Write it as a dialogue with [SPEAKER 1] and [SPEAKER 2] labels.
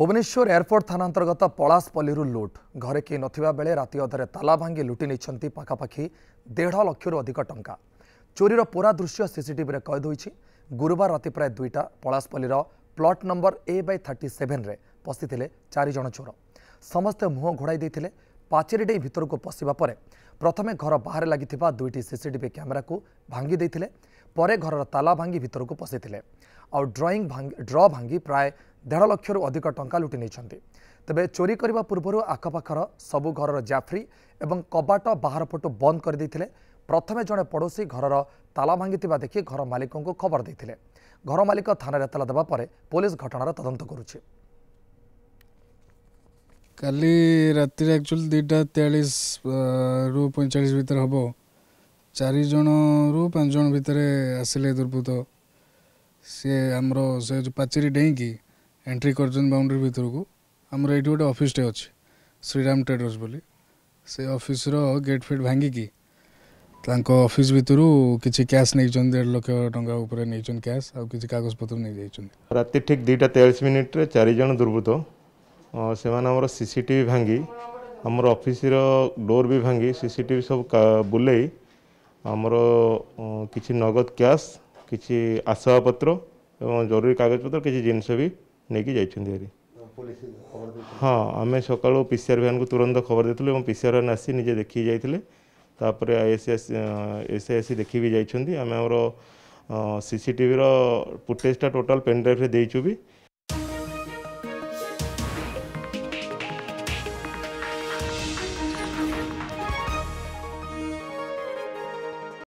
[SPEAKER 1] Bhubaneswar airport ଥାନା ଅନ୍ତର୍ଗତ ପଳାସପଲ୍ଲୀରୁ ଲୁଟ୍ ଘରେ କେହି ନଥିବା ବେଳେ ରାତି ଅଧରେ ତାଲା ଭାଙ୍ଗି ଲୁଟି ନେଇଛନ୍ତି ପାଖାପାଖି ଦେଢ଼ ଲକ୍ଷରୁ ଅଧିକ ଟଙ୍କା ଚୋରିର ପୁରା ଦୃଶ୍ୟ ସିସିଟିଭିରେ କଏଦ ହୋଇଛି ଗୁରୁବାର ରାତି ପ୍ରାୟ ଦୁଇଟା ପଳାସପଲ୍ଲୀର plot number A by thirty ସେଭେନ୍ରେ ପଶିଥିଲେ ଚାରିଜଣ ଚୋର ସମସ୍ତେ ମୁହଁ ଘୋଡ଼ାଇ ଦେଇଥିଲେ ପାଚେରୀ ଡେଇଁ ଭିତରକୁ ପଶିବା ପରେ ପ୍ରଥମେ ଘର ବାହାରେ ଲାଗିଥିବା ଦୁଇଟି ସିସିଟିଭି କ୍ୟାମେରାକୁ ଭାଙ୍ଗି ଦେଇଥିଲେ ପରେ ଘରର ତାଲା ଭାଙ୍ଗି ଭିତରକୁ ପଶିଥିଲେ ଆଉ ଡ୍ରଇଂ ଡ୍ର ଭାଙ୍ଗି ପ୍ରାୟ ଦେଢ଼ ଲକ୍ଷରୁ ଅଧିକ ଟଙ୍କା ଲୁଟି ନେଇଛନ୍ତି ତେବେ ଚୋରି କରିବା ପୂର୍ବରୁ ଆଖପାଖର ସବୁ ଘରର ଜାଫ୍ରି ଏବଂ କବାଟ ବାହାର ପଟୁ ବନ୍ଦ କରିଦେଇଥିଲେ ପ୍ରଥମେ ଜଣେ ପଡ଼ୋଶୀ ଘରର ତାଲା ଭାଙ୍ଗିଥିବା ଦେଖି ଘର ମାଲିକଙ୍କୁ ଖବର ଦେଇଥିଲେ ଘର ମାଲିକ ଥାନାରେ ଏତଲା ଦେବା ପରେ ପୋଲିସ ଘଟଣାର ତଦନ୍ତ କରୁଛି
[SPEAKER 2] କାଲି ରାତିରେ ଆକ୍ଚୁଆଲି ଦୁଇଟା ତେୟାଳିଶରୁ ପଇଁଚାଳିଶ ଭିତରେ ହେବ ଚାରି ଜଣରୁ ପାଞ୍ଚ ଜଣ ଭିତରେ ଆସିଲେ ଦୁର୍ବୃତ୍ତ ସିଏ ଆମର ସେ ଯେଉଁ ପାଚେରୀ ଡେଇଁକି ଏଣ୍ଟ୍ରି କରିଛନ୍ତି ବାଉଣ୍ଡରୀ ଭିତରକୁ ଆମର ଏଇଠି ଗୋଟେ ଅଫିସଟେ ଅଛି ଶ୍ରୀରାମ ଟ୍ରେଡର୍ସ ବୋଲି ସେ ଅଫିସର ଗେଟ୍ ଫେଟ୍ ଭାଙ୍ଗିକି ତାଙ୍କ ଅଫିସ୍ ଭିତରୁ କିଛି କ୍ୟାସ୍ ନେଇଛନ୍ତି ଦେଢ଼ ଲକ୍ଷ ଟଙ୍କା ଉପରେ ନେଇଛନ୍ତି କ୍ୟାସ୍ ଆଉ କିଛି କାଗଜପତ୍ର ନେଇଯାଇଛନ୍ତି
[SPEAKER 3] ରାତି ଠିକ୍ ଦୁଇଟା ତେୟାଳିଶ ମିନିଟ୍ରେ ଚାରିଜଣ ଦୁର୍ବୃତ୍ତ ସେମାନେ ଆମର ସିସିଟିଭି ଭାଙ୍ଗି ଆମର ଅଫିସର ଡୋର୍ ବି ଭାଙ୍ଗି ସିସିଟିଭି ସବୁ ବୁଲେଇ ଆମର କିଛି ନଗଦ କ୍ୟାଶ୍ କିଛି ଆସବାବପତ୍ର ଏବଂ ଜରୁରୀ କାଗଜପତ୍ର କିଛି ଜିନିଷ ବି ନେଇକି ଯାଇଛନ୍ତି ହେରି ହଁ ଆମେ ସକାଳୁ ପି ସି ଆର୍ ଭ୍ୟାନ୍କୁ ତୁରନ୍ତ ଖବର ଦେଇଥିଲୁ ଏବଂ ପି ସି ଆର୍ ଭ୍ୟାନ୍ ଆସି ନିଜେ ଦେଖିକି ଯାଇଥିଲେ ତାପରେ ଏସି ଆସି ଏସି ଆସି ଦେଖିକି ଯାଇଛନ୍ତି ଆମେ ଆମର ସିସିଟିଭିର ଫୁଟେଜ୍ଟା ଟୋଟାଲ୍ ପେନ୍ ଡ୍ରାଇଭ୍ରେ ଦେଇଛୁ ବି